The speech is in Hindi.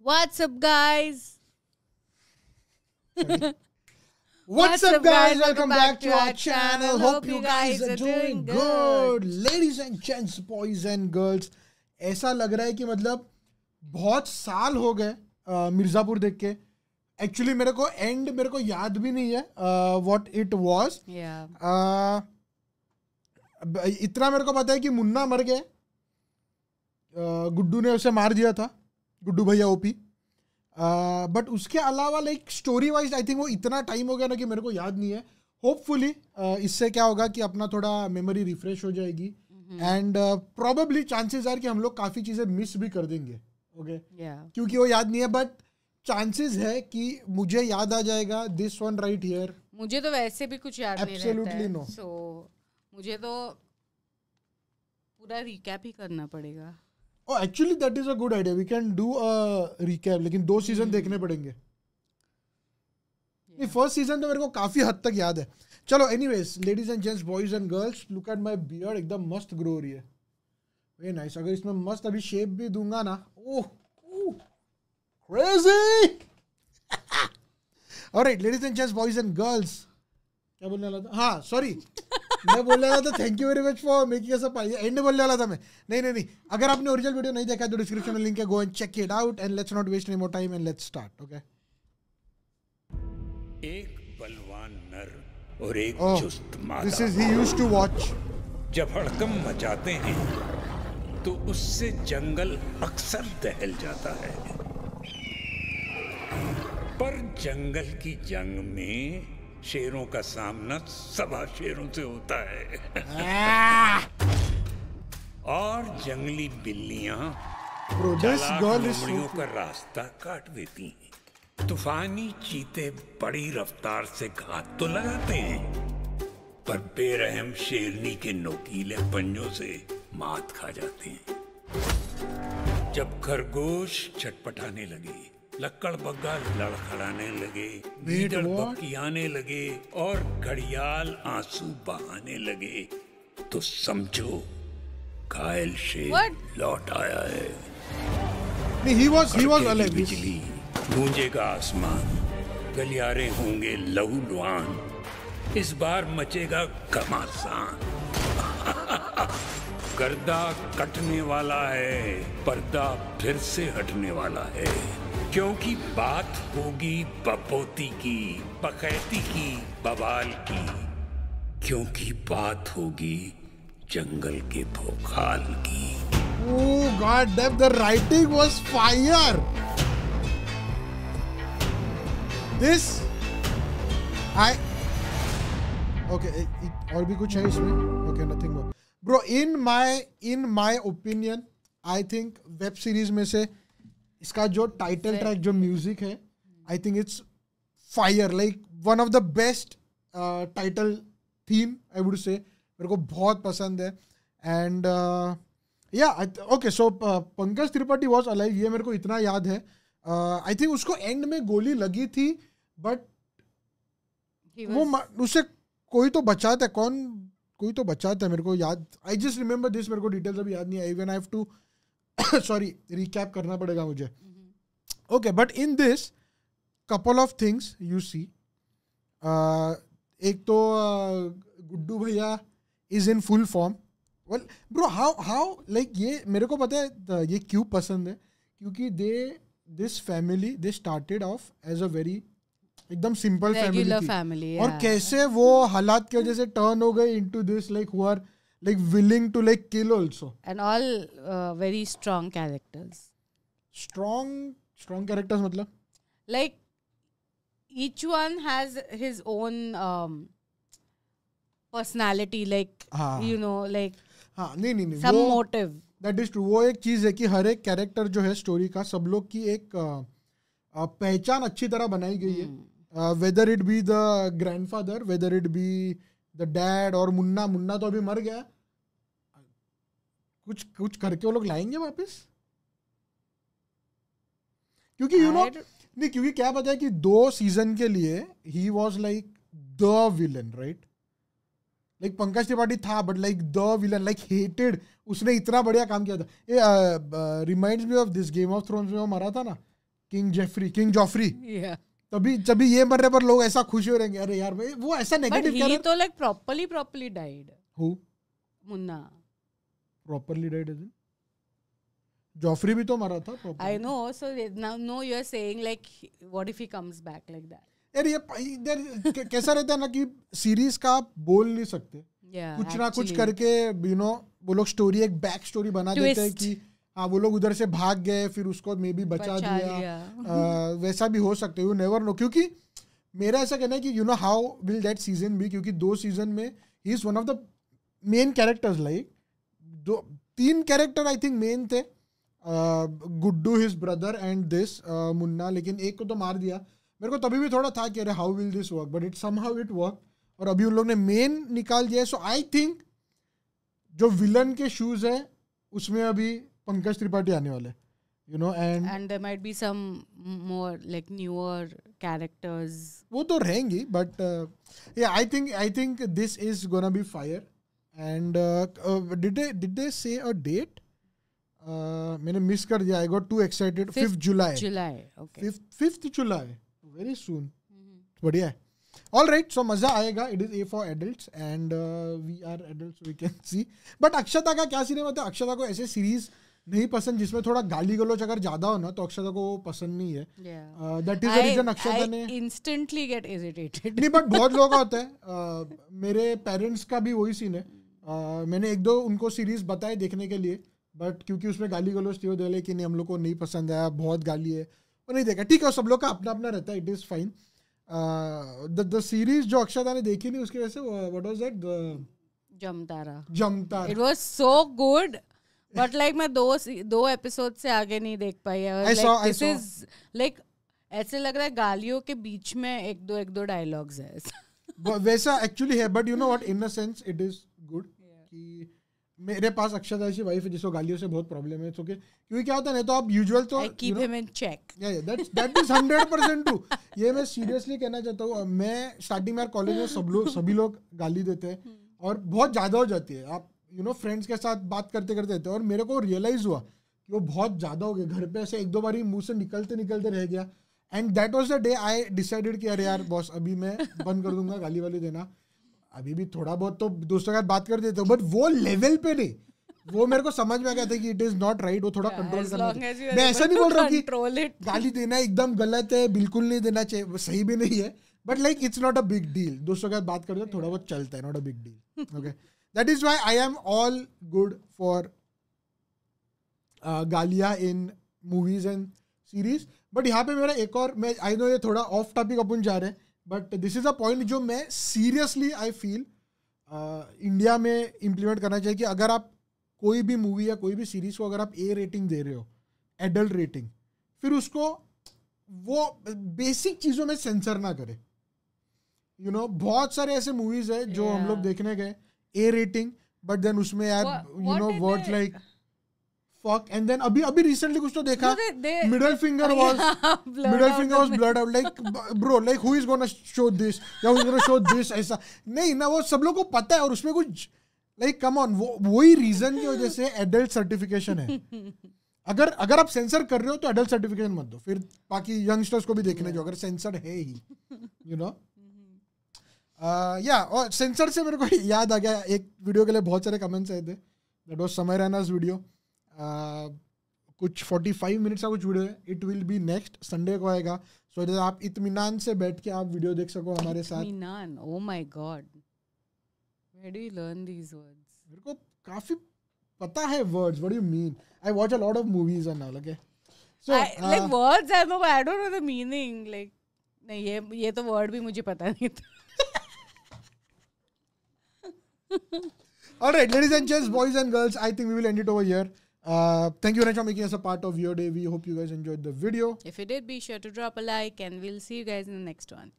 What's up, guys? What's, up, guys? Welcome back, back to our channel. Hope you guys are doing good. Ladies and gents, boys and girls. ऐसा लग रहा है कि मतलब बहुत साल हो गए मिर्ज़ापुर देख के एक्चुअली मेरे को एंड मेरे को याद भी नहीं है वॉट इट वॉज इतना मेरे को पता है कि मुन्ना मर गए गुड्डू ने उसे मार दिया था गुड्डू भैया ओपी बट उसके अलावा like story wise I think वो इतना टाइम हो गया ना कि मेरे को याद नहीं है होपफुली uh, इससे क्या होगा कि अपना थोड़ा मेमोरी रिफ्रेश हो जाएगी एंड प्रोबेबली चांसेस आर कि हम लोग काफ़ी चीज़ें मिस भी कर देंगे ओके okay? yeah. क्योंकि वो याद नहीं है बट चांसेस है कि मुझे याद आ जाएगा दिस वन राइट हियर मुझे तो वैसे भी कुछ याद नहीं रहता है सो so, मुझे तो पूरा रिकैप ही करना पड़ेगा actually that is a good idea we can do a recap लेकिन दो सीजन देखने पड़ेंगे नहीं फर्स्ट सीजन तो मेरे को काफी हद तक याद है चलो anyways ladies and gents boys and girls look at my beard एकदम मस्त ग्रो हो रही है वेरी नाइस अगर इसमें मस्त अभी शेप भी दूंगा ना ओह और ladies and gents boys and girls क्या बोलने वाला था हाँ सॉरी मैं बोल रहा था thank you very much for making us a and बोल रहा था मैं नहीं नहीं नहीं अगर आपने ओरिजिनल वीडियो नहीं देखा है तो डिस्क्रिप्शन में लिंक है go and check it out and let's not waste any more time and let's start okay एक बलवान नर और एक oh, चुस्त मादा this is he used to watch जब हड़कम मचाते हैं तो उससे जंगल अक्सर दहल जाता है पर जंगल की जंग में शेरों का सामना सभा शेरों से होता है हाँ। और जंगली बिल्लियां का रास्ता काट देती हैं। तूफानी चीते बड़ी रफ्तार से घात तो लगाते हैं पर बेरहम शेरनी के नोकीले पंजों से मात खा जाते हैं जब खरगोश छटपटाने लगे लक्कड़ बग्गा लड़खड़ाने लगे बक्की आने लगे और घड़ियाल आंसू बहाने लगे तो समझो घायल शेर लौट आया है बिजली गूंजेगा आसमान गलियारे होंगे लहू लुहान इस बार मचेगा घमासान गर्दा कटने वाला है पर्दा फिर से हटने वाला है क्योंकि बात होगी बपोती की बकैती की बवाल की क्योंकि बात होगी जंगल के भोखाल की god the writing was fire this I okay और भी कुछ है इसमें okay nothing more bro in my in my opinion I think web series में से इसका जो टाइटल ट्रैक जो म्यूजिक है I think it's fire like one of the best title theme I would say मेरे को बहुत पसंद है एंड या okay so Pankaj Tripathi was alive ये मेरे को इतना याद है आई uh, थिंक उसको एंड में गोली लगी थी बट वो उसे कोई तो बचाता है कौन कोई तो बचाता है मेरे को याद आई जस्ट रिमेंबर दिस मेरे को डिटेल्स अभी याद नहीं आई when I have to sorry recap करना पड़ेगा मुझे okay but in this couple of things you see एक तो uh, Guddu bhaiya is in full form well bro how how like ये मेरे को पता है uh, ये क्यों पसंद है क्योंकि they this family they started off as a very एकदम सिंपल फैमिली और कैसे वो हालात की वजह से टर्न हो गए इनटू दिस लाइक हुआ are like willing to like kill also and all uh, very strong characters strong strong characters matlab like each one has his own um, personality like हाँ, you know like हाँ नहीं नहीं नहीं some wo, motive that is true वो एक चीज है कि हर एक कैरेक्टर जो है स्टोरी का सब लोग की एक uh, पहचान अच्छी तरह बनाई गई hmm. है whether it be the grandfather whether it be the dad और मुन्ना मुन्ना तो अभी मर गया कुछ कुछ करके वो लोग लाएंगे वापस क्योंकि यू नो नहीं क्योंकि क्या पता है कि दो सीजन के लिए ही was like the villain right like Pankaj Tripathi था but like the villain like hated उसने इतना बढ़िया काम किया था a remind me of this Game of Thrones में वो मरा था ना किंग जेफरी किंग जॉफरी तभी तभी ये मरने पर लोग ऐसा खुश हो रहेंगे अरे यार वो ऐसा नेगेटिव रहे तो like properly properly died who Munna properly properly died it? Joffrey भी तो मरा था I know so no you are saying like what if he comes back like that यार ये इधर कैसा रहता है ना कि सीरीज का आप बोल नहीं सकते yeah, कुछ actually. ना कुछ करके यू नो वो लोग स्टोरी एक बैक स्टोरी बना Twist. देते हैं कि हाँ वो लोग उधर से भाग गए फिर उसको मे बी बचा, बचा दिया आ, वैसा भी हो सकते यू नेवर नो क्योंकि मेरा ऐसा कहना है कि you know how will that season भी क्योंकि दो सीजन में ही is one of the main characters like दो तीन कैरेक्टर आई थिंक मेन थे Guddu his brother and this Munna लेकिन एक को तो मार दिया मेरे को तभी भी थोड़ा था कि अरे how will this work but it somehow it work और अभी उन लोग ने मेन निकाल दिया सो आई थिंक जो विलन के शूज है उसमें अभी पंकज त्रिपाठी आने वाले you know and and there might be some more like newer characters वो तो रहेंगी but I think I think this is gonna be fire and did did they say a date मैंने मिस कर दिया I got to excited fifth July July fifth July very soon बढ़िया है ऑल राइट सो मजा आएगा it is a for adult and we are adult we can see but Akshata का क्या सीन है मतलब अक्षता को ऐसे सीरीज नहीं पसंद जिसमें थोड़ा गाली गलोच अगर ज्यादा हो ना तो अक्षता को वो पसंद नहीं है that is the reason Akshata ने इंस्टेंटली गेट इरिटेटेड नहीं बट बहुत लोग होते हैं uh, मेरे पेरेंट्स का भी वही सीन है मैंने एक दो उनको सीरीज़ बताए देखने के लिए बट क्योंकि उसमें गाली गलोच थी वो दे कि नहीं हम लोग को नहीं पसंद आया बहुत गाली है वो नहीं देखा ठीक है सब लोग का अपना अपना रहता है it is fine the series जो अक्षता ने देखी नहीं उसकी वजह से what was that Jamtara Jamtara it was so good but like मैं दो दो एपिसोड से आगे नहीं देख पाई दिस इज लाइक ऐसे लग रहा है गालियों के बीच में एक दो एक दो डायलॉग्स है वैसा एक्चुअली है but you know what in a sense it is कि मेरे पास अक्षत ऐसी वाइफ है जिसको गालियों से बहुत प्रॉब्लम है ओके क्योंकि क्या होता है ना तो आप यूजुअल तो कीप हिम इन चेक या दैट्स दैट इज 100% ट्रू ये मैं सीरियसली कहना चाहता हूं मैं स्टार्टिंग में कॉलेज में सब लोग सभी लोग गाली देते हैं हम्म. और बहुत ज़्यादा हो जाती है आप यू नो फ्रेंड्स के साथ बात करते करते रहते और मेरे को रियलाइज़ हुआ कि वो बहुत ज़्यादा हो गया घर पे ऐसे एक दो बार ही मुंह से निकलते निकलते रह गया and that was the day I decided कि अरे यार बॉस अभी मैं बंद कर दूंगा गाली वाली देना अभी भी थोड़ा बहुत तो दोस्तों के साथ बात कर देते हो बट वो लेवल पे नहीं वो मेरे को समझ में आ गया था कि इट इज नॉट राइट वो थोड़ा कंट्रोल करना मैं ऐसा नहीं बोल रहा कि गाली देना एकदम गलत है बिल्कुल नहीं देना चाहिए वो सही भी नहीं है but like it's not a big deal दोस्तों के साथ बात करते हो थोड़ा बहुत चलता है not a big deal okay that is why I am all good for गालिया in movies and series but यहाँ पे मेरा एक और मैं आई नो ये थोड़ा ऑफ टॉपिक अपन जा रहे हैं but this is a point जो मैं सीरियसली आई फील इंडिया में इम्प्लीमेंट करना चाहिए कि अगर आप कोई भी मूवी या कोई भी सीरीज़ को अगर आप ए रेटिंग दे रहे हो एडल्ट रेटिंग फिर उसको वो बेसिक चीज़ों में सेंसर ना करे यू you नो know, बहुत सारे ऐसे मूवीज़ है जो yeah. हम लोग देखने गए ए रेटिंग बट देन उसमें यार you know words like fuck and then abhi abhi recently kuch to dekha no, they, they, middle finger was yeah, middle out finger was blood out like bro like who is going to show this yeah who is going to show this aisa nahi na wo sab लोग ko pata hai aur usme kuch like come on wo wohi reason ki wajah se adult certification hai अगर अगर आप सेंसर कर रहे हो तो एडल्ट सर्टिफिकेशन मत दो फिर बाकी यंगस्टर्स को भी देखने जो अगर सेंसर है ही यू नो या और सेंसर से मेरे को याद आ गया एक वीडियो के लिए बहुत सारे कमेंट्स आए थे that was Samay Raina's video Uh, कुछ फोर्टी फाइव मिनट्स का कुछ वीडियो है it will be next Sunday को आएगा सो so, आप इतमान से बैठ के आप वीडियो देख सको हमारे साथ oh my god do learn these words मेरे को काफी पता है words what do you mean I watch a lot of movies and all okay so like words I know I don't know the meaning like नहीं ये ये तो वर्ड भी मुझे पता नहीं था alright ladies and gents boys and girls I think we will end it over here Uh, thank you, much for making us a part of your day. We hope you guys enjoyed the video. If you did, be sure to drop a like, and we'll see you guys in the next one.